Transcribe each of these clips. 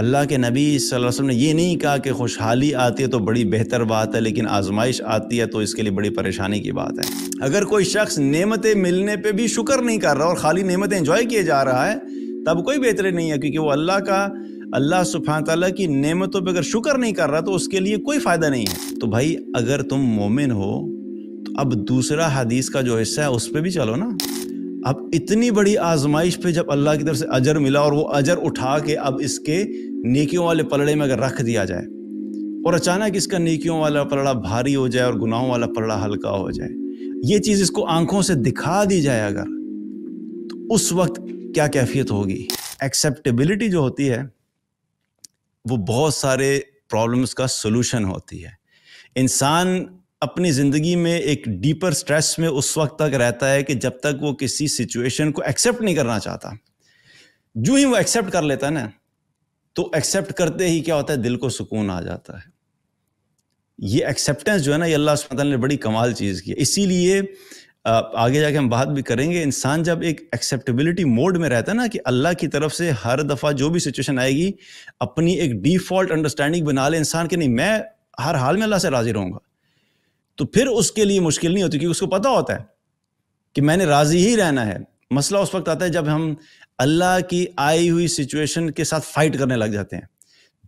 अल्लाह के नबी सल्लल्लाहु अलैहि वसल्लम ने ये नहीं कहा कि खुशहाली आती है तो बड़ी बेहतर बात है लेकिन आजमाइश आती है तो इसके लिए बड़ी परेशानी की बात है अगर कोई शख्स नेमतें मिलने पे भी शुक्र नहीं कर रहा और खाली नेमतें इंजॉय किए जा रहा है तब कोई बेहतरी नहीं है क्योंकि वो अल्लाह का अल्लाह सुबहान तला की नियमतों पर अगर शुक्र नहीं कर रहा तो उसके लिए कोई फ़ायदा नहीं है तो भाई अगर तुम मोमिन हो तो अब दूसरा हदीस का जो हिस्सा है उस पर भी चलो ना अब इतनी बड़ी आजमाइश पे जब अल्लाह की तरफ से अजर मिला और वो अजर उठा के अब इसके नेकियों वाले पलड़े में अगर रख दिया जाए और अचानक इसका नेकियों वाला पलड़ा भारी हो जाए और गुनाहों वाला पलड़ा हल्का हो जाए ये चीज़ इसको आंखों से दिखा दी जाए अगर तो उस वक्त क्या कैफियत होगी एक्सेप्टेबिलिटी जो होती है वो बहुत सारे प्रॉब्लम्स का सोल्यूशन होती है इंसान अपनी ज़िंदगी में एक डीपर स्ट्रेस में उस वक्त तक रहता है कि जब तक वो किसी सिचुएशन को एक्सेप्ट नहीं करना चाहता जो ही वो एक्सेप्ट कर लेता है ना तो एक्सेप्ट करते ही क्या होता है दिल को सुकून आ जाता है ये एक्सेप्टेंस जो है ना ये अल्लाह सुबहान ने बड़ी कमाल चीज़ की इसीलिए आगे जाके हम बात भी करेंगे इंसान जब एक एक्सेप्टेबिलिटी मोड में रहता है ना कि अल्लाह की तरफ से हर दफ़ा जो भी सिचुएशन आएगी अपनी एक डिफ़ॉल्ट अंडरस्टैंडिंग बना ले इंसान के नहीं मैं हर हाल में अल्लाह से राज़ी रहूँगा तो फिर उसके लिए मुश्किल नहीं होती क्योंकि उसको पता होता है कि मैंने राजी ही रहना है मसला उस वक्त आता है जब हम अल्लाह की आई हुई सिचुएशन के साथ फाइट करने लग जाते हैं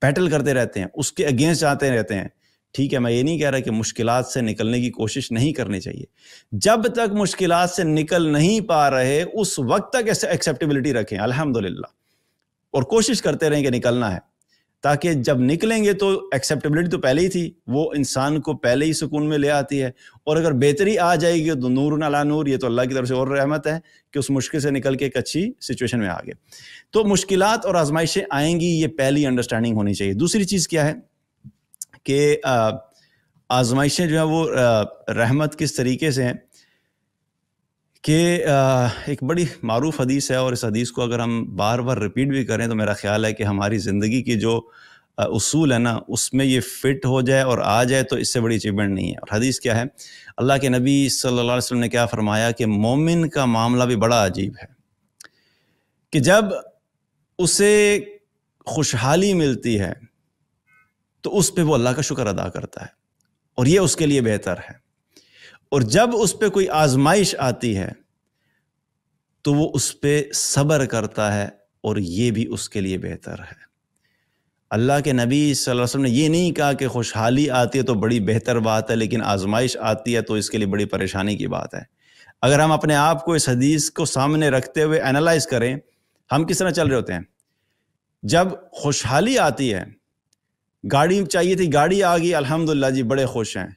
बैटल करते रहते हैं उसके अगेंस्ट जाते रहते हैं ठीक है मैं ये नहीं कह रहा कि मुश्किल से निकलने की कोशिश नहीं करनी चाहिए जब तक मुश्किल से निकल नहीं पा रहे उस वक्त तक ऐसे एक्सेप्टेबिलिटी रखें अल्हम्दुलिल्लाह और कोशिश करते रहें कि निकलना है ताकि जब निकलेंगे तो एक्सेप्टेबिलिटी तो पहले ही थी वो इंसान को पहले ही सुकून में ले आती है और अगर बेहतरी आ जाएगी तो नूर नला नूर ये तो अल्लाह की तरफ से और रहमत है कि उस मुश्किल से निकल के एक अच्छी सिचुएशन में आ गए तो मुश्किल और आजमाइशें आएंगी ये पहली अंडरस्टैंडिंग होनी चाहिए दूसरी चीज़ क्या है कि आजमाइशें जो है वो रहमत किस तरीके से हैं कि एक बड़ी मरूफ हदीस है और इस हदीस को अगर हम बार बार रिपीट भी करें तो मेरा ख्याल है कि हमारी ज़िंदगी की जो उसूल है ना उसमें ये फ़िट हो जाए और आ जाए तो इससे बड़ी अचीवमेंट नहीं है और हदीस क्या है अल्लाह के नबी सल्लल्लाहु अलैहि वसल्लम ने क्या फ़रमाया कि मोमिन का मामला भी बड़ा अजीब है कि जब उसे खुशहाली मिलती है तो उस पर वो अल्लाह का शुक्र अदा करता है और ये उसके लिए बेहतर है और जब उस पर कोई आजमाइश आती है तो वो उस पर सब्र करता है और ये भी उसके लिए बेहतर है अल्लाह के नबी सल्लल्लाहु अलैहि वसल्लम ने ये नहीं कहा कि खुशहाली आती है तो बड़ी बेहतर बात है लेकिन आजमाइश आती है तो इसके लिए बड़ी परेशानी की बात है अगर हम अपने आप को इस हदीस को सामने रखते हुए एनालाइज करें हम किस तरह चल रहे होते हैं जब खुशहाली आती है गाड़ी चाहिए थी गाड़ी आ गई अलहमदुल्ला जी बड़े खुश हैं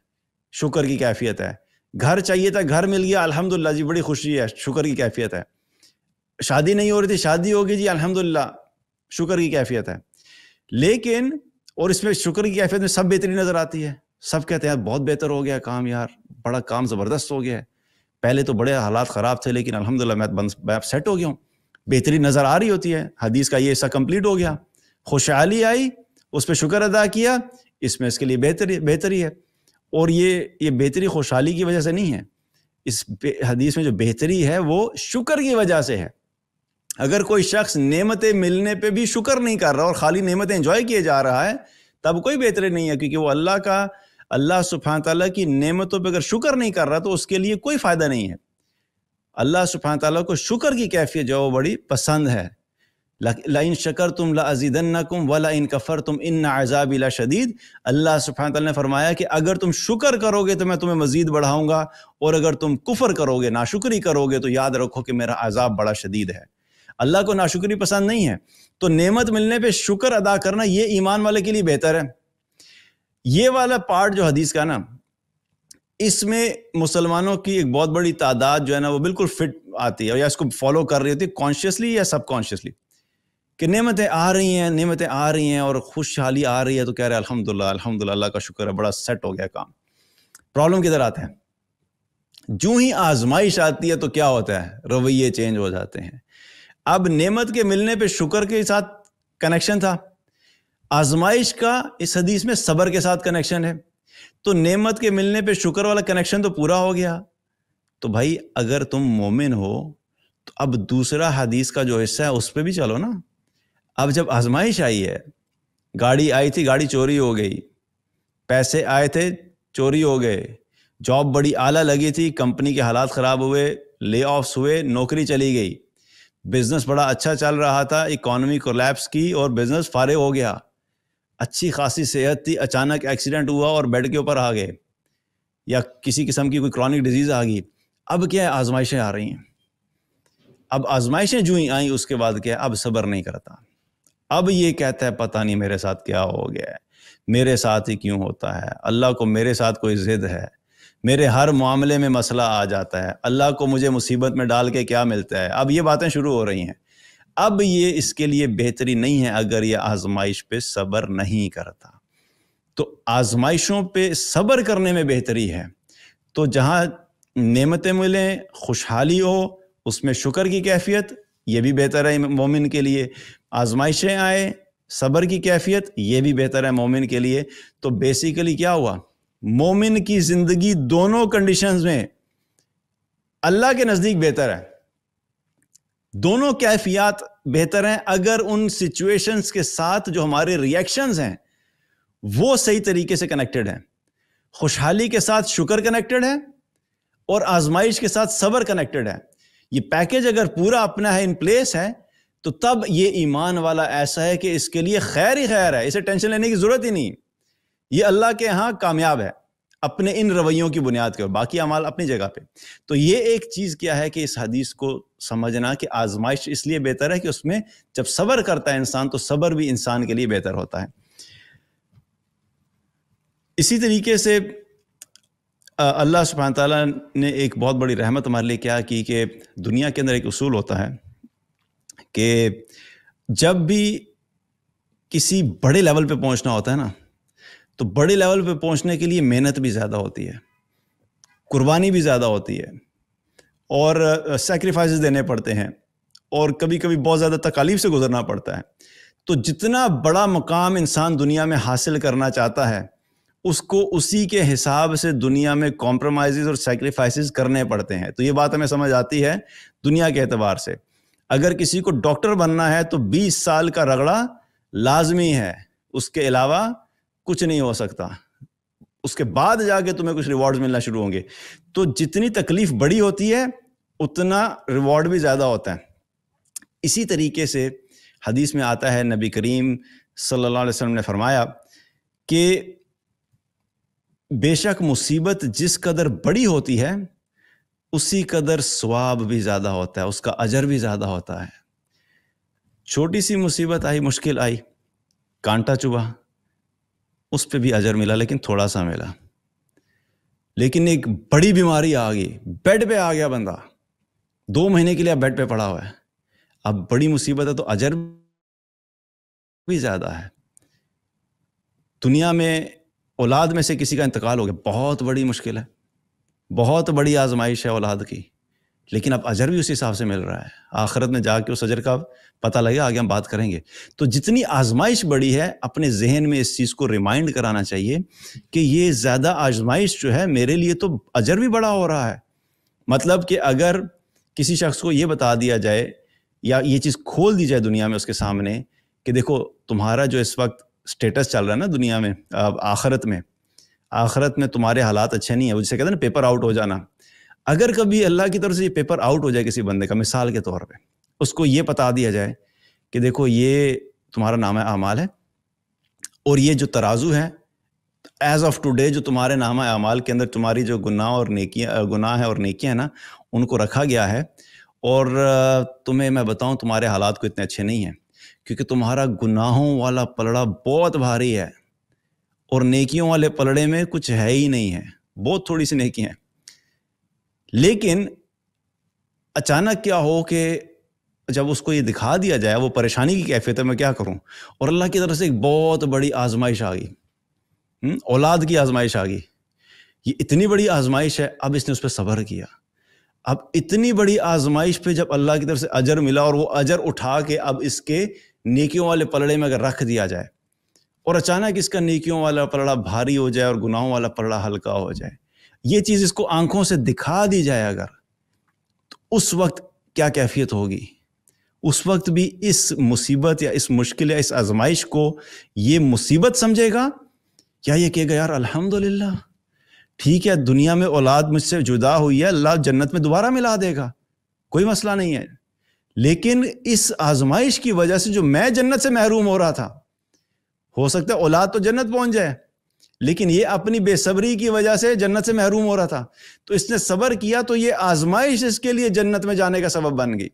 शुक्र की कैफियत है घर चाहिए था घर मिल गया अल्हम्दुलिल्लाह जी बड़ी खुशी है शुक्र की कैफियत है शादी नहीं हो रही थी शादी होगी जी अल्हम्दुलिल्लाह शुक्र की कैफियत है लेकिन और इसमें शुक्र की कैफियत में सब बेहतरी नज़र आती है सब कहते हैं यार बहुत बेहतर हो गया काम यार बड़ा काम ज़बरदस्त हो गया है पहले तो बड़े हालात ख़राब थे लेकिन अलहमदिल्ला मैं आप सेट हो गया हूँ बेहतरी नज़र आ रही होती है हदीस का ये हिस्सा कम्प्लीट हो गया खुशहाली आई उस पर शुक्र अदा किया इसमें इसके लिए बेहतरी बेहतरी है और ये ये बेहतरी खुशहाली की वजह से नहीं है इस हदीस में जो बेहतरी है वो शुक्र की वजह से है अगर कोई शख्स नेमतें मिलने पे भी शुक्र नहीं कर रहा और खाली नेमतें इंजॉय किए जा रहा है तब कोई बेहतरी नहीं है क्योंकि वो अल्लाह का अल्लाह सुफान तला की नेमतों पर अगर शुक्र नहीं कर रहा तो उसके लिए कोई फ़ायदा नहीं है अल्लाह सुफान तला को शुक्र की कैफियत जो है वो बड़ी पसंद है लाइन शकर तुम लाजीदन्नकुम वला इन कफ़र तुम इन आज़ाब ला शदीद अल्लाह सुबहान ने फरमाया कि अगर तुम शुक्र करोगे तो मैं तुम्हें मज़ीद बढ़ाऊँगा और अगर तुम कुफ़र करोगे नाशुक्री करोगे तो याद रखो कि मेरा आज़ाब बड़ा शदीद है अल्लाह को नाशुक्री पसंद नहीं है तो नेमत मिलने पर शुक्र अदा करना ये ईमान वाले के लिए बेहतर है ये वाला पार्ट जो हदीस का ना इसमें मुसलमानों की एक बहुत बड़ी तादाद जो है ना वो बिल्कुल फिट आती है या इसको फॉलो कर रही होती है कॉन्शियसली या सबकॉन्शियसली कि नेमतें आ रही हैं नेमतें आ रही हैं और खुशहाली आ रही है तो कह रहे हैं अलहमदुल्ला अलहमदिल्ला अल्लाह का शुक्र है बड़ा सेट हो गया काम प्रॉब्लम किधर आते हैं जू ही आजमाइश आती है तो क्या होता है रवैये चेंज हो जाते हैं अब नेमत के मिलने पे शुक्र के साथ कनेक्शन था आजमाइश का इस हदीस में सबर के साथ कनेक्शन है तो नेमत के मिलने पे शुक्र वाला कनेक्शन तो पूरा हो गया तो भाई अगर तुम मोमिन हो तो अब दूसरा हदीस का जो हिस्सा है उस पर भी चलो ना अब जब आजमाइश आई है गाड़ी आई थी गाड़ी चोरी हो गई पैसे आए थे चोरी हो गए जॉब बड़ी आला लगी थी कंपनी के हालात ख़राब हुए ले हुए नौकरी चली गई बिजनेस बड़ा अच्छा चल रहा था इकोनॉमी कोलैप्स की और बिजनेस फारे हो गया अच्छी खासी सेहत थी अचानक एक्सीडेंट हुआ और बेड के ऊपर आ गए या किसी किस्म की कोई क्रॉनिक डिजीज़ आ गई अब क्या है आजमाइशें आ रही हैं अब आजमाइशें जूं आई उसके बाद क्या अब सब्र नहीं करता अब ये कहता है पता नहीं मेरे साथ क्या हो गया है मेरे साथ ही क्यों होता है अल्लाह को मेरे साथ कोई ज़िद है मेरे हर मामले में मसला आ जाता है अल्लाह को मुझे मुसीबत में डाल के क्या मिलता है अब ये बातें शुरू हो रही हैं अब ये इसके लिए बेहतरी नहीं है अगर ये आजमाइश पे सब्र नहीं करता तो आजमाइशों पे सब्र करने में बेहतरी है तो जहाँ नेमतें मिलें खुशहाली हो उसमें शुक्र की कैफियत ये भी बेहतर है मोमिन के लिए आजमाइशें आए सबर की कैफियत ये भी बेहतर है मोमिन के लिए तो बेसिकली क्या हुआ मोमिन की ज़िंदगी दोनों कंडीशंस में अल्लाह के नज़दीक बेहतर है दोनों कैफियात बेहतर हैं अगर उन सिचुएशंस के साथ जो हमारे रिएक्शंस हैं वो सही तरीके से कनेक्टेड हैं खुशहाली के साथ शुक्र कनेक्टेड है और आजमाइश के साथ सबर कनेक्टेड है ये पैकेज अगर पूरा अपना है इन प्लेस है तो तब ये ईमान वाला ऐसा है कि इसके लिए खैर ही खैर है इसे टेंशन लेने की ज़रूरत ही नहीं ये अल्लाह के यहाँ कामयाब है अपने इन रवैयों की बुनियाद के बाकी अमाल अपनी जगह पे तो ये एक चीज़ क्या है कि इस हदीस को समझना कि आजमाइश इसलिए बेहतर है कि उसमें जब सब्र करता है इंसान तो सब्र भी इंसान के लिए बेहतर होता है इसी तरीके से अल्लाह सुबहान तला ने एक बहुत बड़ी रहमत हमारे लिए क्या की कि दुनिया के अंदर एक उसूल होता है कि जब भी किसी बड़े लेवल पे पहुंचना होता है ना तो बड़े लेवल पे पहुंचने के लिए मेहनत भी ज़्यादा होती है कुर्बानी भी ज़्यादा होती है और सेक्रीफाइस देने पड़ते हैं और कभी कभी बहुत ज़्यादा तकालीफ से गुजरना पड़ता है तो जितना बड़ा मकाम इंसान दुनिया में हासिल करना चाहता है उसको उसी के हिसाब से दुनिया में कॉम्प्रोमाइज और सेक्रीफाइसेस करने पड़ते हैं तो ये बात हमें समझ आती है दुनिया के एतबार से अगर किसी को डॉक्टर बनना है तो 20 साल का रगड़ा लाजमी है उसके अलावा कुछ नहीं हो सकता उसके बाद जाके तुम्हें कुछ रिवॉर्ड मिलना शुरू होंगे तो जितनी तकलीफ बड़ी होती है उतना रिवॉर्ड भी ज़्यादा होता है इसी तरीके से हदीस में आता है नबी करीम सल्लल्लाहु अलैहि वसल्लम ने फरमाया कि बेशक मुसीबत जिस कदर बड़ी होती है उसी कदर स्वाब भी ज़्यादा होता है उसका अजर भी ज़्यादा होता है छोटी सी मुसीबत आई मुश्किल आई कांटा चुबा उस पर भी अजर मिला लेकिन थोड़ा सा मिला लेकिन एक बड़ी बीमारी आ गई बेड पे आ गया बंदा दो महीने के लिए बेड पे पड़ा हुआ है अब बड़ी मुसीबत है तो अजर भी ज़्यादा है दुनिया में औलाद में से किसी का इंतकाल हो गया बहुत बड़ी मुश्किल है बहुत बड़ी आजमाइश है औलाद की लेकिन अब अजर भी उस हिसाब से मिल रहा है आखिरत में जाके उस अजर का पता लगेगा आगे हम बात करेंगे तो जितनी आजमाइश बड़ी है अपने जहन में इस चीज़ को रिमाइंड कराना चाहिए कि ये ज़्यादा आजमाइश जो है मेरे लिए तो अजर भी बड़ा हो रहा है मतलब कि अगर किसी शख्स को ये बता दिया जाए या ये चीज़ खोल दी जाए दुनिया में उसके सामने कि देखो तुम्हारा जो इस वक्त स्टेटस चल रहा है ना दुनिया में आखरत में आखरत में तुम्हारे हालात अच्छे नहीं है वो जिसे कहते हैं ना पेपर आउट हो जाना अगर कभी अल्लाह की तरफ से ये पेपर आउट हो जाए किसी बंदे का मिसाल के तौर पे उसको ये बता दिया जाए कि देखो ये तुम्हारा नाम है अमाल है और ये जो तराजू है एज ऑफ टुडे जो तुम्हारे नाम अमाल के अंदर तुम्हारी जो गुनाह और नेकियाँ गुनाह है और नेकियाँ ना उनको रखा गया है और तुम्हें मैं बताऊँ तुम्हारे हालात को इतने अच्छे नहीं हैं क्योंकि तुम्हारा गुनाहों वाला पलड़ा बहुत भारी है और नेकियों वाले पलड़े में कुछ है ही नहीं है बहुत थोड़ी सी नेकी है लेकिन अचानक क्या हो कि जब उसको ये दिखा दिया जाए वो परेशानी की कैफियत है मैं क्या करूं और अल्लाह की तरफ से एक बहुत बड़ी आजमाइश आ गई हम्म, औलाद की आजमाइश आ गई ये इतनी बड़ी आजमाइश है अब इसने उस पर सबर किया अब इतनी बड़ी आजमाइश पे जब अल्लाह की तरफ से अजर मिला और वो अजर उठा के अब इसके नेकियों वाले पलड़े में अगर रख दिया जाए और अचानक इसका नेकियों वाला पलड़ा भारी हो जाए और गुनाहों वाला पलड़ा हल्का हो जाए ये चीज़ इसको आंखों से दिखा दी जाए अगर तो उस वक्त क्या कैफियत होगी उस वक्त भी इस मुसीबत या इस मुश्किल या इस आजमाइश को ये मुसीबत समझेगा क्या ये कहेगा यार अल्हम्दुलिल्लाह ठीक है दुनिया में औलाद मुझसे जुदा हुई है अल्लाह जन्नत में दोबारा मिला देगा कोई मसला नहीं है लेकिन इस आजमाइश की वजह से जो मैं जन्नत से महरूम हो रहा था हो सकता है औलाद तो जन्नत पहुंच जाए लेकिन ये अपनी बेसब्री की वजह से जन्नत से महरूम हो रहा था तो इसने सब्र किया तो ये आजमाइश इसके लिए जन्नत में जाने का सबब बन गई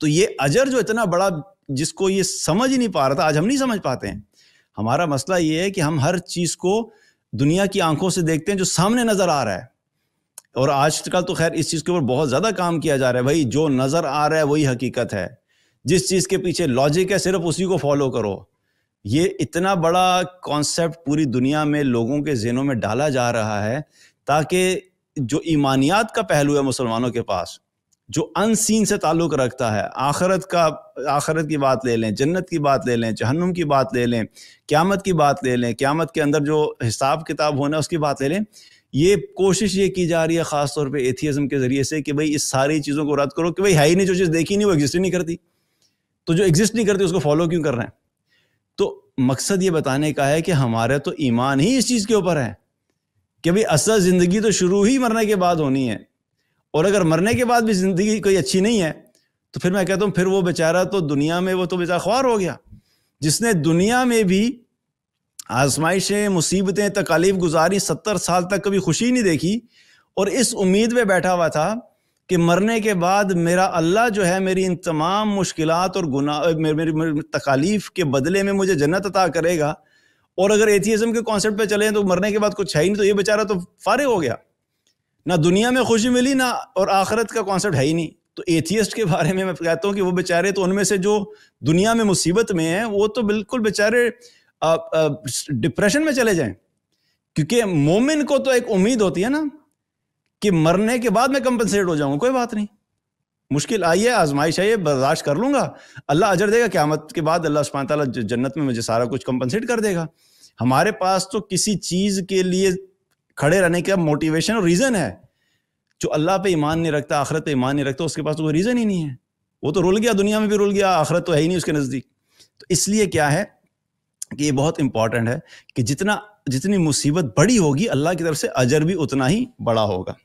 तो ये अजर जो इतना बड़ा जिसको ये समझ ही नहीं पा रहा था आज हम नहीं समझ पाते हैं हमारा मसला ये है कि हम हर चीज़ को दुनिया की आंखों से देखते हैं जो सामने नज़र आ रहा है और आजकल तो खैर इस चीज़ के ऊपर बहुत ज़्यादा काम किया जा रहा है भाई जो नज़र आ रहा है वही हकीकत है जिस चीज़ के पीछे लॉजिक है सिर्फ उसी को फॉलो करो ये इतना बड़ा कॉन्सेप्ट पूरी दुनिया में लोगों के जहनों में डाला जा रहा है ताकि जो ईमानियात का पहलू है मुसलमानों के पास जो अनसीन से ताल्लुक रखता है आखरत का आखरत की बात ले लें जन्नत की बात ले लें जहन्नुम की बात ले लें क्यामत की बात ले लें क्यामत के अंदर जो हिसाब किताब होना है उसकी बात ले लें ये कोशिश ये की जा रही है खास तौर पे एथियज्म के जरिए से कि भाई इस सारी चीज़ों को रद्द करो कि भाई है ही नहीं जो चीज़ देखी नहीं वो एग्जिस्ट ही नहीं करती तो जो एग्जिस्ट नहीं करती उसको फॉलो क्यों कर रहे हैं तो मकसद ये बताने का है कि हमारा तो ईमान ही इस चीज़ के ऊपर है कि भाई असल ज़िंदगी तो शुरू ही मरने के बाद होनी है और अगर मरने के बाद भी ज़िंदगी कोई अच्छी नहीं है तो फिर मैं कहता हूँ फिर वो बेचारा तो दुनिया में वो तो बेचारा ख्वार हो गया जिसने दुनिया में भी आजमाइशें मुसीबतें तकालीफ गुजारी सत्तर साल तक कभी खुशी नहीं देखी और इस उम्मीद में बैठा हुआ था कि मरने के बाद मेरा अल्लाह जो है मेरी इन तमाम मुश्किल और गुना मेरी, मेरी, तकालीफ के बदले में मुझे जन्नत अता करेगा और अगर एथियज़म के कॉन्सेप्ट पे चले तो मरने के बाद कुछ है ही नहीं तो ये बेचारा तो फारिग हो गया ना दुनिया में खुशी मिली ना और आखरत का कॉन्सेप्ट है ही नहीं तो एथियस्ट के बारे में मैं कहता हूँ कि वो बेचारे तो उनमें से जो दुनिया में मुसीबत में हैं वो तो बिल्कुल बेचारे डिप्रेशन में चले जाएं क्योंकि मोमिन को तो एक उम्मीद होती है ना कि मरने के बाद मैं कंपनसेट हो जाऊंगा कोई बात नहीं मुश्किल आई है आजमाइश आई है बर्दाश्त कर लूंगा अल्लाह अजर देगा क्यामत के बाद अल्लाह सुबह तला जन्नत में मुझे सारा कुछ कंपनसेट कर देगा हमारे पास तो किसी चीज़ के लिए खड़े रहने का मोटिवेशन और रीज़न है जो अल्लाह पे ईमान नहीं रखता आखरत पे ईमान नहीं रखता उसके पास तो कोई रीज़न ही नहीं है वो तो रुल गया दुनिया में भी रुल गया आखरत तो है ही नहीं उसके नज़दीक तो इसलिए क्या है कि ये बहुत इंपॉर्टेंट है कि जितना जितनी मुसीबत बड़ी होगी अल्लाह की तरफ से अजर भी उतना ही बड़ा होगा